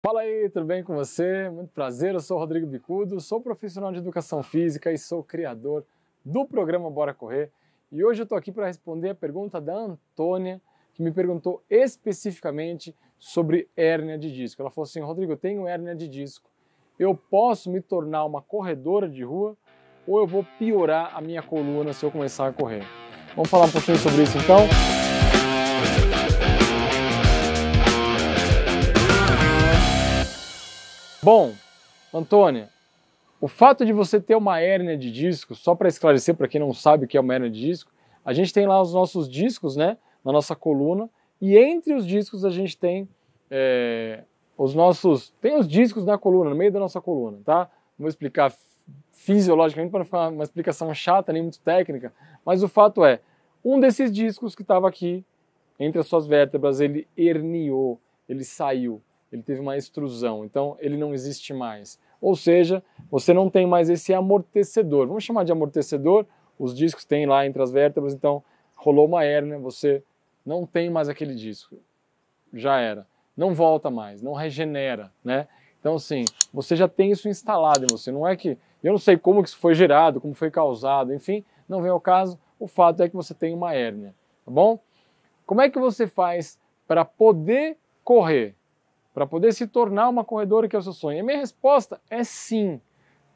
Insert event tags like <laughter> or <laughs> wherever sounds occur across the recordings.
Fala aí, tudo bem com você? Muito prazer, eu sou Rodrigo Bicudo, sou profissional de educação física e sou criador do programa Bora Correr. E hoje eu estou aqui para responder a pergunta da Antônia, que me perguntou especificamente sobre hérnia de disco. Ela falou assim: Rodrigo, eu tenho hérnia de disco, eu posso me tornar uma corredora de rua ou eu vou piorar a minha coluna se eu começar a correr? Vamos falar um pouquinho sobre isso então? Bom, Antônia, o fato de você ter uma hérnia de disco, só para esclarecer para quem não sabe o que é uma hérnia de disco, a gente tem lá os nossos discos, né, na nossa coluna, e entre os discos a gente tem é, os nossos, tem os discos na coluna, no meio da nossa coluna, tá? Não vou explicar fisiologicamente para não ficar uma explicação chata nem muito técnica, mas o fato é, um desses discos que estava aqui entre as suas vértebras, ele herniou, ele saiu ele teve uma extrusão, então ele não existe mais. Ou seja, você não tem mais esse amortecedor. Vamos chamar de amortecedor, os discos têm lá entre as vértebras, então rolou uma hérnia, você não tem mais aquele disco. Já era. Não volta mais, não regenera, né? Então, assim, você já tem isso instalado em você. Não é que. Eu não sei como que isso foi gerado, como foi causado, enfim, não vem ao caso. O fato é que você tem uma hérnia, tá bom? Como é que você faz para poder correr? para poder se tornar uma corredora que é o seu sonho? E minha resposta é sim,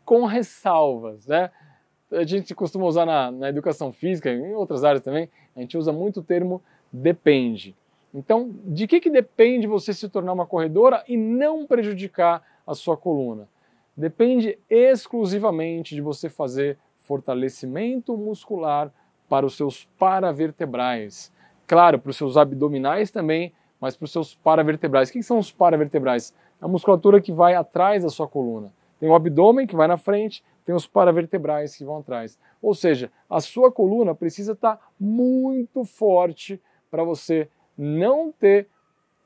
com ressalvas, né? A gente costuma usar na, na educação física, e em outras áreas também, a gente usa muito o termo depende. Então, de que, que depende você se tornar uma corredora e não prejudicar a sua coluna? Depende exclusivamente de você fazer fortalecimento muscular para os seus paravertebrais. Claro, para os seus abdominais também, mas para os seus paravertebrais. O que são os paravertebrais? É a musculatura que vai atrás da sua coluna. Tem o abdômen que vai na frente, tem os paravertebrais que vão atrás. Ou seja, a sua coluna precisa estar tá muito forte para você não ter,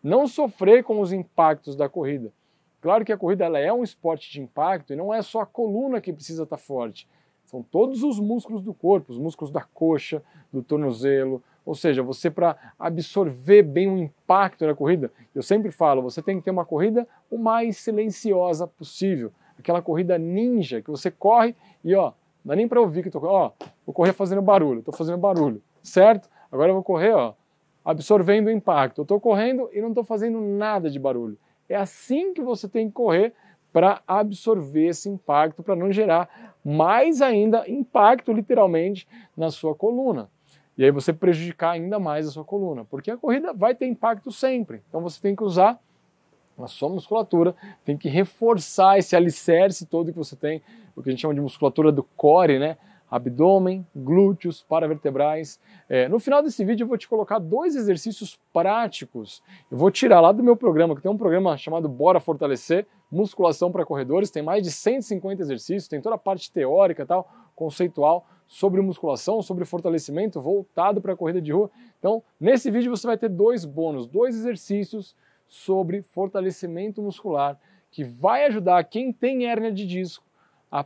não sofrer com os impactos da corrida. Claro que a corrida ela é um esporte de impacto e não é só a coluna que precisa estar tá forte. São todos os músculos do corpo, os músculos da coxa, do tornozelo, ou seja, você para absorver bem o impacto da corrida, eu sempre falo, você tem que ter uma corrida o mais silenciosa possível. Aquela corrida ninja que você corre e ó, não dá é nem para ouvir que tô, ó, vou correr fazendo barulho, estou fazendo barulho, certo? Agora eu vou correr, ó, absorvendo o impacto. Eu estou correndo e não estou fazendo nada de barulho. É assim que você tem que correr para absorver esse impacto, para não gerar mais ainda impacto, literalmente, na sua coluna. E aí você prejudicar ainda mais a sua coluna, porque a corrida vai ter impacto sempre. Então você tem que usar a sua musculatura, tem que reforçar esse alicerce todo que você tem, o que a gente chama de musculatura do core, né? Abdômen, glúteos, paravertebrais. É, no final desse vídeo eu vou te colocar dois exercícios práticos. Eu vou tirar lá do meu programa, que tem um programa chamado Bora Fortalecer, musculação para corredores, tem mais de 150 exercícios, tem toda a parte teórica e tal, conceitual sobre musculação, sobre fortalecimento voltado para a corrida de rua. Então, nesse vídeo você vai ter dois bônus, dois exercícios sobre fortalecimento muscular que vai ajudar quem tem hérnia de disco a,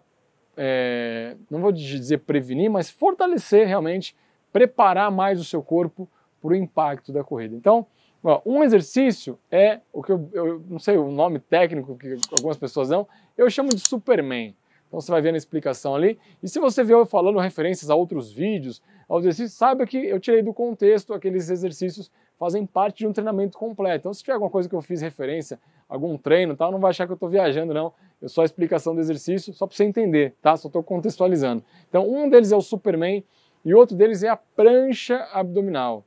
é, não vou dizer prevenir, mas fortalecer realmente, preparar mais o seu corpo para o impacto da corrida. Então, ó, um exercício é o que eu, eu não sei o nome técnico que algumas pessoas dão, eu chamo de Superman. Então você vai vendo a explicação ali. E se você vê eu falando referências a outros vídeos, aos exercícios, saiba que eu tirei do contexto aqueles exercícios fazem parte de um treinamento completo. Então se tiver alguma coisa que eu fiz referência, algum treino, tal, tá? não vai achar que eu estou viajando não. Eu só a explicação do exercício, só para você entender, tá? Só estou contextualizando. Então um deles é o Superman e outro deles é a prancha abdominal.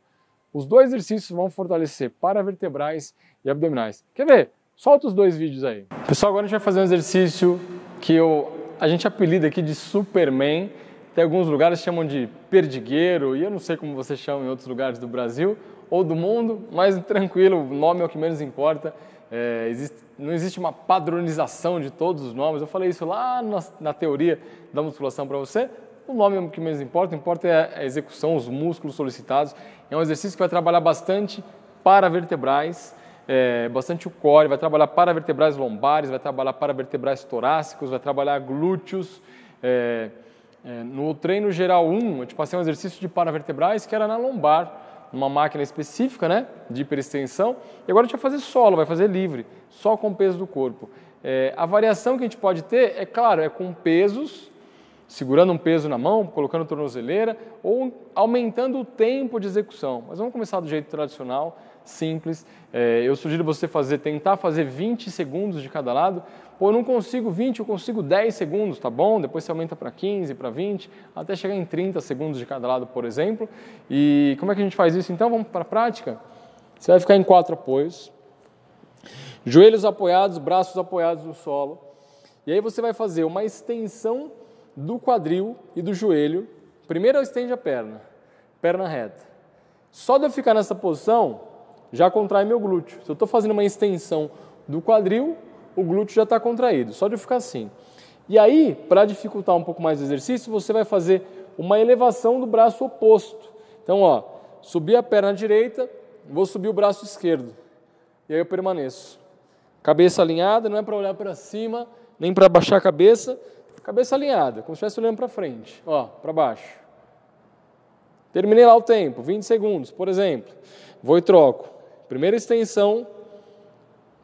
Os dois exercícios vão fortalecer paravertebrais e abdominais. Quer ver? Solta os dois vídeos aí. Pessoal, agora a gente vai fazer um exercício que eu a gente apelida aqui de Superman. Tem alguns lugares que chamam de perdigueiro, e eu não sei como você chama em outros lugares do Brasil ou do mundo, mas tranquilo, o nome é o que menos importa. É, existe, não existe uma padronização de todos os nomes. Eu falei isso lá na, na teoria da musculação para você. O nome é o que menos importa, o importa é a execução, os músculos solicitados. É um exercício que vai trabalhar bastante para vertebrais é, bastante o core, vai trabalhar para vertebrais lombares, vai trabalhar para vertebrais torácicos, vai trabalhar glúteos. É, é, no treino geral 1, eu te passei um exercício de paravertebrais que era na lombar, numa máquina específica né, de hiperextensão. E agora a gente vai fazer solo, vai fazer livre, só com o peso do corpo. É, a variação que a gente pode ter, é claro, é com pesos segurando um peso na mão, colocando tornozeleira ou aumentando o tempo de execução. Mas vamos começar do jeito tradicional, simples. É, eu sugiro você fazer, tentar fazer 20 segundos de cada lado. Pô, eu não consigo 20, eu consigo 10 segundos, tá bom? Depois você aumenta para 15, para 20, até chegar em 30 segundos de cada lado, por exemplo. E como é que a gente faz isso então? Vamos para a prática? Você vai ficar em quatro apoios. Joelhos apoiados, braços apoiados no solo. E aí você vai fazer uma extensão do quadril e do joelho. Primeiro eu estende a perna, perna reta. Só de eu ficar nessa posição, já contrai meu glúteo. Se eu estou fazendo uma extensão do quadril, o glúteo já está contraído, só de eu ficar assim. E aí, para dificultar um pouco mais o exercício, você vai fazer uma elevação do braço oposto. Então, ó, subi a perna direita, vou subir o braço esquerdo. E aí eu permaneço. Cabeça alinhada, não é para olhar para cima, nem para baixar a cabeça, Cabeça alinhada, como se estivesse olhando para frente, ó, para baixo. Terminei lá o tempo, 20 segundos, por exemplo. Vou e troco. Primeira extensão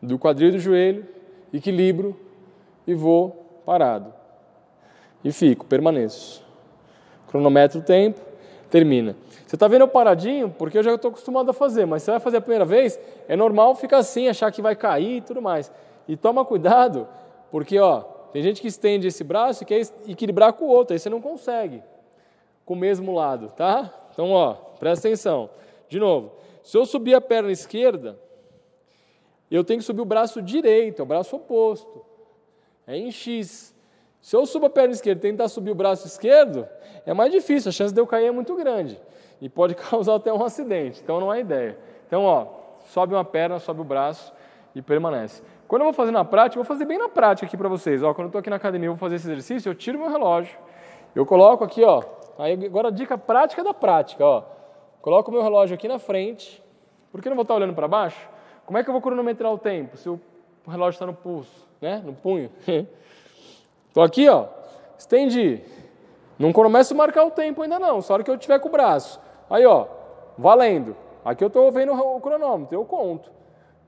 do quadril do joelho, equilibro e vou parado. E fico, permaneço. Cronometro o tempo, termina. Você está vendo eu paradinho? Porque eu já estou acostumado a fazer, mas você vai fazer a primeira vez, é normal ficar assim, achar que vai cair e tudo mais. E toma cuidado, porque ó, tem gente que estende esse braço e quer equilibrar com o outro, aí você não consegue com o mesmo lado, tá? Então, ó, presta atenção. De novo, se eu subir a perna esquerda, eu tenho que subir o braço direito, é o braço oposto. É em X. Se eu subo a perna esquerda e tentar subir o braço esquerdo, é mais difícil, a chance de eu cair é muito grande. E pode <laughs> causar até um acidente, então não é ideia. Então, ó, sobe uma perna, sobe o braço, e permanece. Quando eu vou fazer na prática, vou fazer bem na prática aqui para vocês. Ó, quando eu estou aqui na academia, eu vou fazer esse exercício, eu tiro meu relógio, eu coloco aqui, ó. Aí agora a dica prática da prática, ó. Coloco o meu relógio aqui na frente. Por que não vou estar olhando para baixo? Como é que eu vou cronometrar o tempo se o relógio está no pulso, né? No punho? Estou <laughs> aqui, ó. Estendi. Não começo a marcar o tempo ainda não, só a hora que eu tiver com o braço. Aí, ó, valendo. Aqui eu estou vendo o cronômetro, eu conto.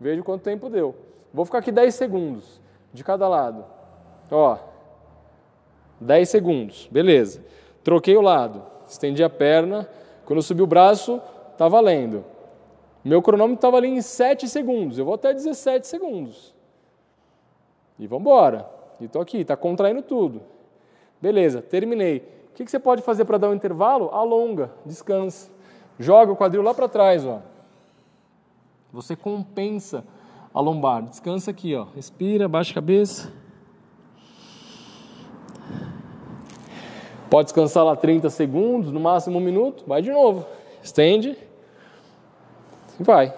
Vejo quanto tempo deu. Vou ficar aqui 10 segundos de cada lado. Ó, 10 segundos, beleza. Troquei o lado, estendi a perna. Quando eu subi o braço, tá valendo. Meu cronômetro estava ali em 7 segundos. Eu vou até 17 segundos. E vamos embora. E tô aqui, tá contraindo tudo. Beleza, terminei. O que, que você pode fazer para dar um intervalo? Alonga, descansa. Joga o quadril lá para trás, ó. Você compensa a lombar. Descansa aqui, ó. Respira, baixa a cabeça. Pode descansar lá 30 segundos, no máximo um minuto. Vai de novo. Estende. E vai.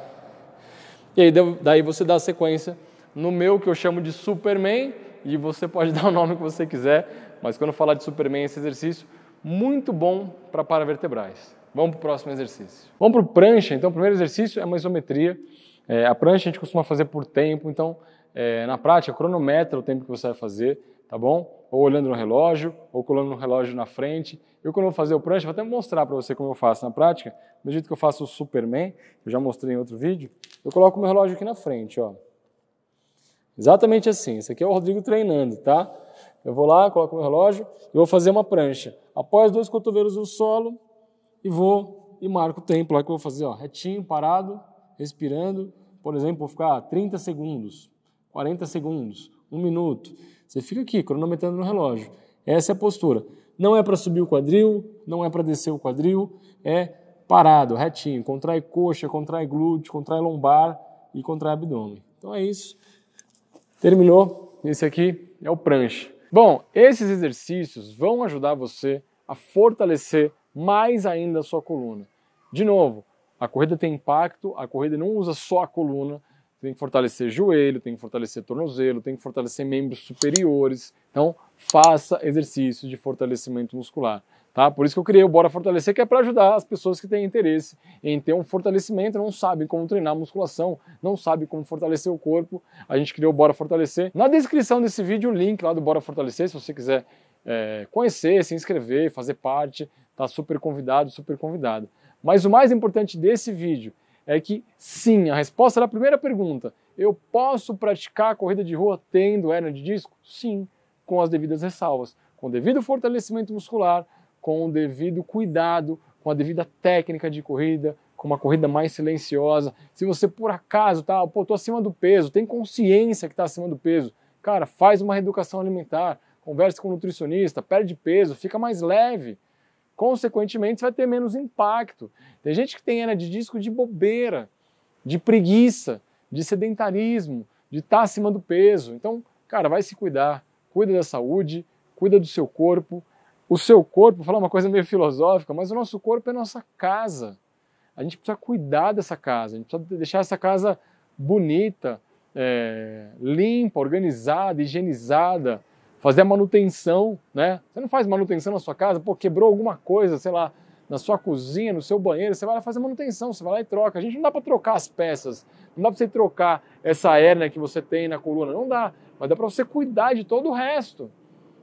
E aí daí você dá a sequência no meu que eu chamo de Superman e você pode <laughs> dar o nome que você quiser, mas quando falar de Superman esse exercício muito bom para paravertebrais. Vamos para o próximo exercício. Vamos para o prancha. Então, o primeiro exercício é uma isometria. É, a prancha a gente costuma fazer por tempo, então, é, na prática, cronometra o tempo que você vai fazer, tá bom? Ou olhando no relógio, ou colando no relógio na frente. Eu, quando vou fazer o prancha, vou até mostrar para você como eu faço na prática. Do jeito que eu faço o Superman, eu já mostrei em outro vídeo, eu coloco o meu relógio aqui na frente, ó. Exatamente assim. Esse aqui é o Rodrigo treinando, tá? Eu vou lá, coloco o meu relógio e vou fazer uma prancha. Após dois cotovelos no solo, e vou e marco o tempo lá que eu vou fazer, ó, retinho, parado, respirando. Por exemplo, vou ficar 30 segundos, 40 segundos, um minuto. Você fica aqui cronometrando no relógio. Essa é a postura. Não é para subir o quadril, não é para descer o quadril, é parado, retinho. Contrai coxa, contrai glúteo, contrai lombar e contrai abdômen. Então é isso. Terminou. Esse aqui é o prancha. Bom, esses exercícios vão ajudar você a fortalecer mais ainda a sua coluna. De novo, a corrida tem impacto, a corrida não usa só a coluna, tem que fortalecer joelho, tem que fortalecer tornozelo, tem que fortalecer membros superiores. Então, faça exercícios de fortalecimento muscular. Tá? Por isso que eu criei o Bora Fortalecer, que é para ajudar as pessoas que têm interesse em ter um fortalecimento, não sabem como treinar musculação, não sabem como fortalecer o corpo. A gente criou o Bora Fortalecer. Na descrição desse vídeo, o link lá do Bora Fortalecer, se você quiser é, conhecer, se inscrever, fazer parte. Tá super convidado, super convidada. Mas o mais importante desse vídeo é que sim, a resposta da primeira pergunta, eu posso praticar a corrida de rua tendo hernia de disco? Sim, com as devidas ressalvas, com o devido fortalecimento muscular, com o devido cuidado, com a devida técnica de corrida, com uma corrida mais silenciosa. Se você por acaso tá, pô, tô acima do peso, tem consciência que está acima do peso, cara, faz uma reeducação alimentar, conversa com o nutricionista, perde peso, fica mais leve. Consequentemente, você vai ter menos impacto. Tem gente que tem hernia de disco de bobeira, de preguiça, de sedentarismo, de estar tá acima do peso. Então, cara, vai se cuidar, cuida da saúde, cuida do seu corpo. O seu corpo, vou falar uma coisa meio filosófica, mas o nosso corpo é a nossa casa. A gente precisa cuidar dessa casa, a gente precisa deixar essa casa bonita, é, limpa, organizada, higienizada, fazer a manutenção, né? Você não faz manutenção na sua casa, pô, quebrou alguma coisa, sei lá, na sua cozinha, no seu banheiro, você vai lá fazer manutenção, você vai lá e troca. A gente não dá para trocar as peças, não dá para você trocar essa hérnia que você tem na coluna, não dá, mas dá para você cuidar de todo o resto.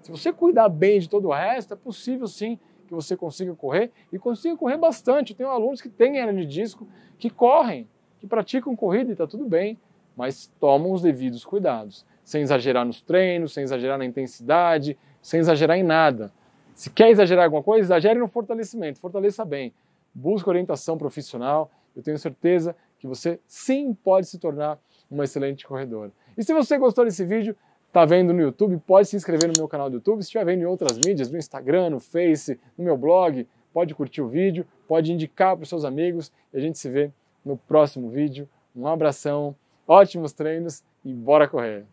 Se você cuidar bem de todo o resto, é possível sim que você consiga correr e consiga correr bastante. Eu tenho alunos que têm hernia de disco, que correm, que praticam corrida e está tudo bem, mas tomam os devidos cuidados sem exagerar nos treinos, sem exagerar na intensidade, sem exagerar em nada. Se quer exagerar alguma coisa, exagere no fortalecimento, fortaleça bem. Busque orientação profissional, eu tenho certeza que você sim pode se tornar uma excelente corredora. E se você gostou desse vídeo, está vendo no YouTube, pode se inscrever no meu canal do YouTube. Se estiver vendo em outras mídias, no Instagram, no Face, no meu blog, pode curtir o vídeo, pode indicar para os seus amigos. E a gente se vê no próximo vídeo. Um abração, ótimos treinos e bora correr!